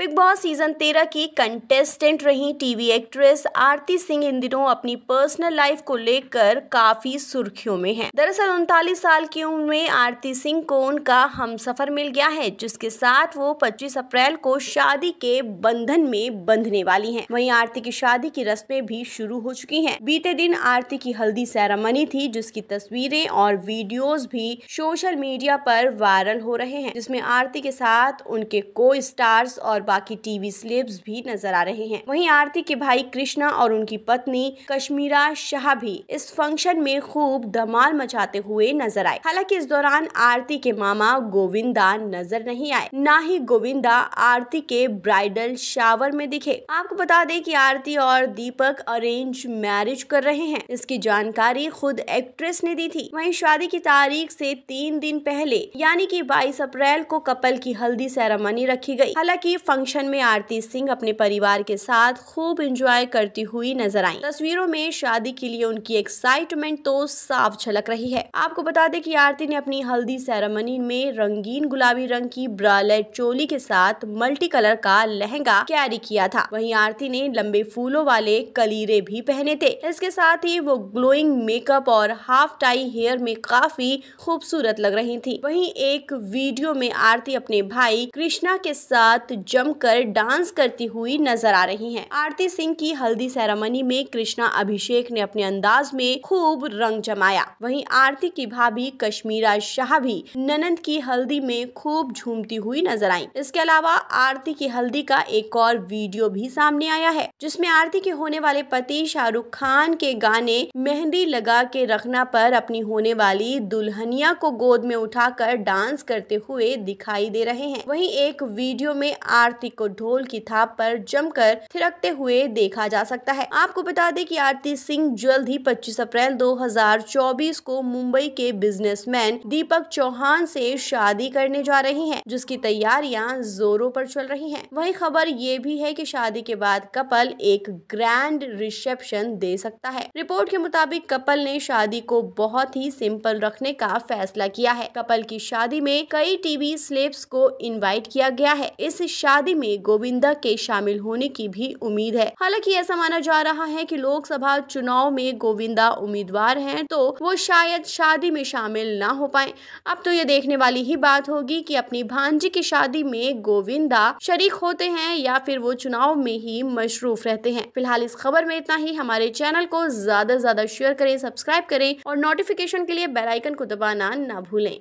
Big boss season तेरह की contestant रही टीवी एक्ट्रेस आरती सिंह इन दिनों अपनी पर्सनल लाइफ को लेकर काफी सुर्खियों में हैं। दरअसल उनतालीस साल की उम्र में आरती सिंह को उनका हम सफर मिल गया है जिसके साथ वो 25 अप्रैल को शादी के बंधन में बंधने वाली हैं। वहीं आरती की शादी की रस्में भी शुरू हो चुकी है बीते दिन आरती की हल्दी सेरामनी थी जिसकी तस्वीरें और वीडियोज भी सोशल मीडिया पर वायरल हो रहे हैं जिसमे आरती के साथ उनके को स्टार्स और बाकी टीवी स्लेब्स भी नजर आ रहे हैं वहीं आरती के भाई कृष्णा और उनकी पत्नी कश्मीरा शाह भी इस फंक्शन में खूब धमाल मचाते हुए नजर आए हालांकि इस दौरान आरती के मामा गोविंदा नजर नहीं आए न ही गोविंदा आरती के ब्राइडल शावर में दिखे आपको बता दें कि आरती और दीपक अरेंज मैरिज कर रहे हैं इसकी जानकारी खुद एक्ट्रेस ने दी थी वहीं शादी की तारीख से तीन दिन पहले यानी कि 22 अप्रैल को कपल की हल्दी सेरेमनी रखी गई हालांकि फंक्शन फंक्शन में आरती सिंह अपने परिवार के साथ खूब इंजॉय करती हुई नजर आई तस्वीरों में शादी के लिए उनकी एक्साइटमेंट तो साफ झलक रही है आपको बता दें कि आरती ने अपनी हल्दी सेरेमनी में रंगीन गुलाबी रंग की ब्रालेट चोली के साथ मल्टी कलर का लहंगा कैरी किया था वही आरती ने लंबे फूलों वाले कलीरे भी पहने थे इसके साथ ही वो ग्लोइंग मेकअप और हाफ टाई हेयर में काफी खूबसूरत लग रही थी वही एक वीडियो में आरती अपने भाई कृष्णा के साथ जमकर डांस करती हुई नजर आ रही हैं। आरती सिंह की हल्दी सेरेमनी में कृष्णा अभिषेक ने अपने अंदाज में खूब रंग जमाया वहीं आरती की भाभी कश्मीरा शाह भी ननंद की हल्दी में खूब झूमती हुई नजर आई इसके अलावा आरती की हल्दी का एक और वीडियो भी सामने आया है जिसमे आरती के होने वाले पति शाहरुख खान के गाने मेहंदी लगा के रखना पर अपनी होने वाली दुल्हनिया को गोद में उठाकर डांस करते हुए दिखाई दे रहे हैं वहीं एक वीडियो में आर आरती को ढोल की थाप पर जमकर थिरकते हुए देखा जा सकता है आपको बता दें कि आरती सिंह जल्द ही 25 अप्रैल 2024 को मुंबई के बिजनेसमैन दीपक चौहान से शादी करने जा रही हैं, जिसकी तैयारियां जोरों पर चल रही हैं। वहीं खबर ये भी है कि शादी के बाद कपल एक ग्रैंड रिसेप्शन दे सकता है रिपोर्ट के मुताबिक कपल ने शादी को बहुत ही सिंपल रखने का फैसला किया है कपल की शादी में कई टीवी स्लेब्स को इनवाइट किया गया है इस शादी शादी में गोविंदा के शामिल होने की भी उम्मीद है हालांकि ऐसा माना जा रहा है कि लोकसभा चुनाव में गोविंदा उम्मीदवार हैं तो वो शायद शादी में शामिल ना हो पाए अब तो ये देखने वाली ही बात होगी कि अपनी भांजी की शादी में गोविंदा शरीक होते हैं या फिर वो चुनाव में ही मशरूफ रहते हैं फिलहाल इस खबर में इतना ही हमारे चैनल को ज्यादा ऐसी ज्यादा शेयर करें सब्सक्राइब करें और नोटिफिकेशन के लिए बेलाइकन को दबाना ना भूलें